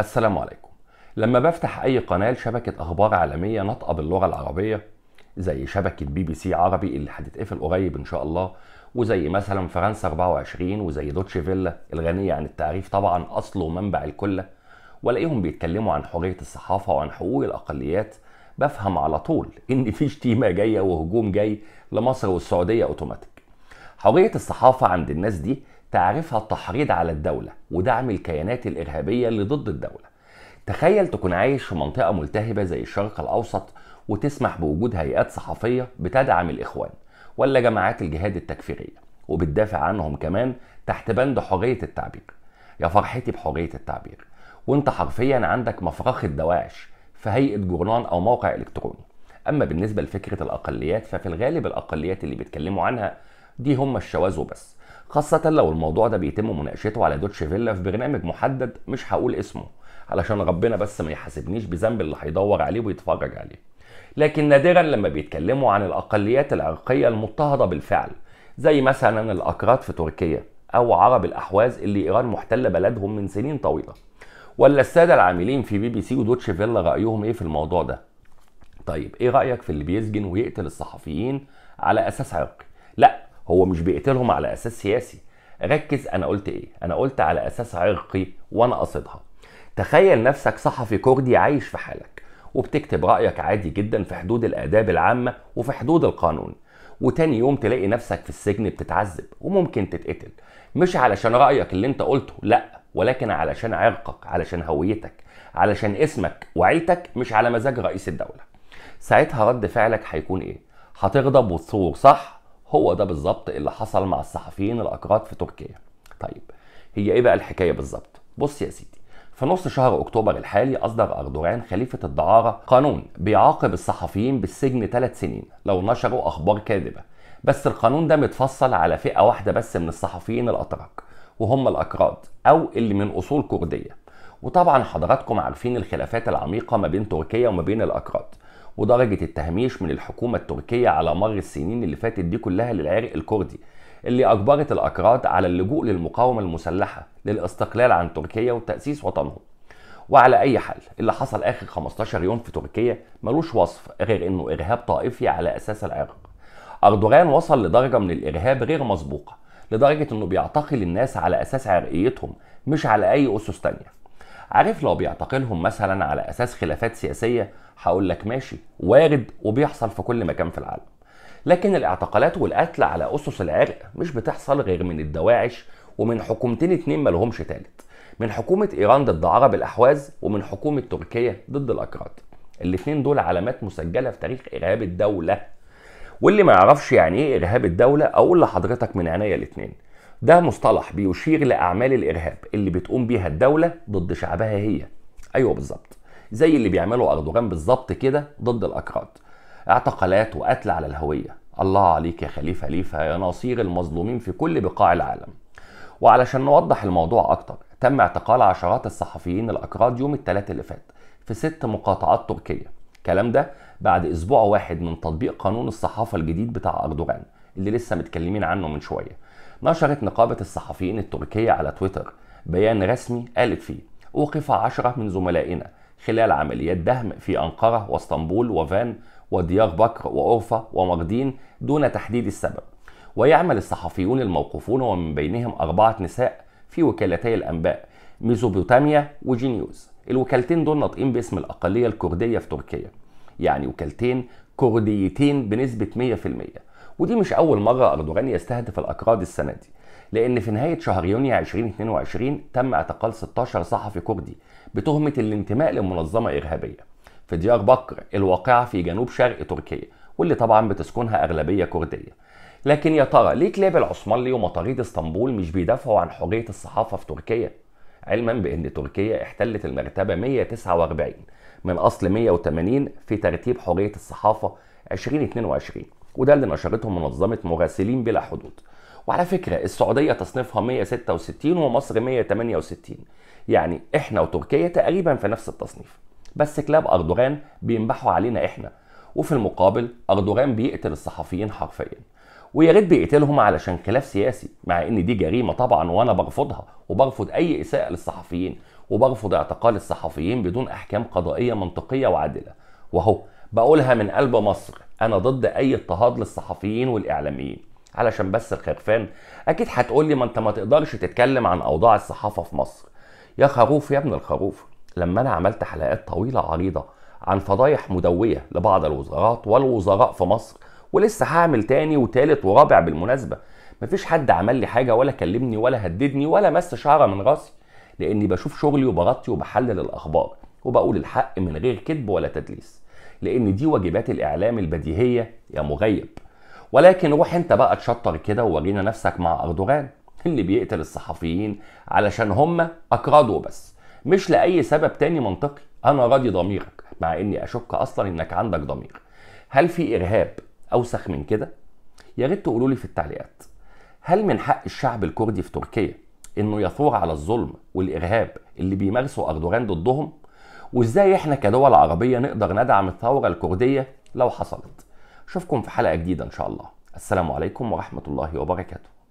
السلام عليكم لما بفتح اي قناه لشبكه اخبار عالميه ناطقه باللغه العربيه زي شبكه بي بي سي عربي اللي هتتقفل قريب ان شاء الله وزي مثلا فرنسا 24 وزي دوتشي فيلا الغنيه عن التعريف طبعا اصل ومنبع الكل والاقيهم بيتكلموا عن حريه الصحافه وعن حقوق الاقليات بفهم على طول ان في شتيمه جايه وهجوم جاي لمصر والسعوديه اوتوماتيك حريه الصحافه عند الناس دي تعريفها التحريض على الدولة ودعم الكيانات الإرهابية اللي ضد الدولة تخيل تكون عايش في منطقة ملتهبة زي الشرق الأوسط وتسمح بوجود هيئات صحفية بتدعم الإخوان ولا جماعات الجهاد التكفيرية وبتدافع عنهم كمان تحت بند حرية التعبير يا فرحتي بحرية التعبير وانت حرفيا عندك مفرخة دواعش في هيئة جورنان أو موقع إلكتروني أما بالنسبة لفكرة الأقليات ففي الغالب الأقليات اللي بيتكلموا عنها دي هم الشواذ وبس خاصة لو الموضوع ده بيتم مناقشته على دوتش فيلا في برنامج محدد مش هقول اسمه علشان ربنا بس ما يحاسبنيش بذنب اللي هيدور عليه ويتفرج عليه لكن نادرا لما بيتكلموا عن الأقليات العرقية المضطهدة بالفعل زي مثلا الأكراد في تركيا أو عرب الأحواز اللي إيران محتلة بلدهم من سنين طويلة ولا السادة العاملين في بي بي سي ودوتش فيلا رأيهم إيه في الموضوع ده طيب إيه رأيك في اللي بيسجن ويقتل الصحفيين على أساس عرقي لا هو مش بيقتلهم على اساس سياسي ركز انا قلت ايه انا قلت على اساس عرقي وانا قصدها تخيل نفسك صحفي كردي عايش في حالك وبتكتب رايك عادي جدا في حدود الاداب العامه وفي حدود القانون وتاني يوم تلاقي نفسك في السجن بتتعذب وممكن تتقتل مش علشان رايك اللي انت قلته لا ولكن علشان عرقك علشان هويتك علشان اسمك وعيلتك مش على مزاج رئيس الدوله ساعتها رد فعلك هيكون ايه هتغضب وتصور صح هو ده بالظبط اللي حصل مع الصحفيين الاكراد في تركيا طيب هي ايه بقى الحكايه بالظبط بص يا سيدي في نص شهر اكتوبر الحالي اصدر اردوغان خليفه الدعاره قانون بيعاقب الصحفيين بالسجن ثلاث سنين لو نشروا اخبار كاذبه بس القانون ده متفصل على فئه واحده بس من الصحفيين الاتراك وهم الاكراد او اللي من اصول كرديه وطبعا حضراتكم عارفين الخلافات العميقه ما بين تركيا وما بين الاكراد ودرجه التهميش من الحكومه التركيه على مر السنين اللي فاتت دي كلها للعرق الكردي اللي اجبرت الاكراد على اللجوء للمقاومه المسلحه للاستقلال عن تركيا وتاسيس وطنهم وعلى اي حال اللي حصل اخر 15 يوم في تركيا ملوش وصف غير انه ارهاب طائفي على اساس العرق اردوغان وصل لدرجه من الارهاب غير مسبوقه لدرجه انه بيعتقل الناس على اساس عرقيتهم مش على اي اسس تانية عارف لو بيعتقلهم مثلا على اساس خلافات سياسيه هقول لك ماشي وارد وبيحصل في كل مكان في العالم لكن الاعتقالات والقتل على اسس العرق مش بتحصل غير من الدواعش ومن حكومتين اتنين مالهمش تالت من حكومة إيران ضد عرب الأحواز ومن حكومة تركيا ضد الأكراد الاثنين دول علامات مسجلة في تاريخ إرهاب الدولة واللي ما يعرفش يعني إيه إرهاب الدولة أقول لحضرتك من عناية الاثنين ده مصطلح بيشير لأعمال الإرهاب اللي بتقوم بيها الدولة ضد شعبها هي أيوه بالظبط زي اللي بيعمله أردوغان بالظبط كده ضد الأكراد اعتقالات وقتل على الهوية الله عليك يا خليفة ليفا يا نصير المظلومين في كل بقاع العالم وعلشان نوضح الموضوع أكتر تم اعتقال عشرات الصحفيين الأكراد يوم الثلاثة اللي فات في ست مقاطعات تركية الكلام ده بعد أسبوع واحد من تطبيق قانون الصحافة الجديد بتاع أردوغان اللي لسه متكلمين عنه من شوية نشرت نقابة الصحفيين التركية على تويتر بيان رسمي قالت فيه أوقف عشرة من زملائنا خلال عمليات دهم في أنقرة واسطنبول وفان وديار بكر وأورفا ومردين دون تحديد السبب ويعمل الصحفيون الموقوفون ومن بينهم أربعة نساء في وكالتي الأنباء ميزوبوتاميا وجينيوز الوكالتين دول ناطقين باسم الأقلية الكردية في تركيا يعني وكالتين كرديتين بنسبة 100% ودي مش أول مرة أردوغان يستهدف الأكراد السنة دي لأن في نهاية شهر يونيو 2022 تم اعتقال 16 صحفي كردي بتهمة الانتماء لمنظمة إرهابية في ديار بكر الواقعة في جنوب شرق تركيا واللي طبعا بتسكنها أغلبية كردية لكن يا ترى ليه كلاب العثمانلي ومطاريد اسطنبول مش بيدافعوا عن حرية الصحافة في تركيا؟ علما بأن تركيا احتلت المرتبة 149 من أصل 180 في ترتيب حرية الصحافة 2022 وده اللي نشرته منظمة مراسلين بلا حدود وعلى فكره السعوديه تصنيفها 166 ومصر 168 يعني احنا وتركيا تقريبا في نفس التصنيف بس كلاب اردوغان بينبحوا علينا احنا وفي المقابل اردوغان بيقتل الصحفيين حرفيا ويا ريت بيقتلهم علشان خلاف سياسي مع ان دي جريمه طبعا وانا برفضها وبرفض اي اساءه للصحفيين وبرفض اعتقال الصحفيين بدون احكام قضائيه منطقيه وعادله واهو بقولها من قلب مصر انا ضد اي اضطهاد للصحفيين والاعلاميين علشان بس الخرفان اكيد هتقول لي ما انت ما تقدرش تتكلم عن اوضاع الصحافه في مصر يا خروف يا ابن الخروف لما انا عملت حلقات طويله عريضه عن فضايح مدويه لبعض الوزارات والوزراء في مصر ولسه هعمل تاني وتالت ورابع بالمناسبه مفيش حد عمل لي حاجه ولا كلمني ولا هددني ولا مس شعره من راسي لاني بشوف شغلي وبغطي وبحلل الاخبار وبقول الحق من غير كذب ولا تدليس لان دي واجبات الاعلام البديهيه يا مغيب ولكن روح انت بقى تشطر كده وورينا نفسك مع اردوغان اللي بيقتل الصحفيين علشان هم اكرادوا بس مش لاي سبب تاني منطقي انا راضي ضميرك مع اني اشك اصلا انك عندك ضمير هل في ارهاب اوسخ من كده يا ريت تقولوا لي في التعليقات هل من حق الشعب الكردي في تركيا انه يثور على الظلم والارهاب اللي بيمارسه اردوغان ضدهم وازاي احنا كدول عربيه نقدر ندعم الثوره الكرديه لو حصلت اشوفكم في حلقه جديده ان شاء الله السلام عليكم ورحمه الله وبركاته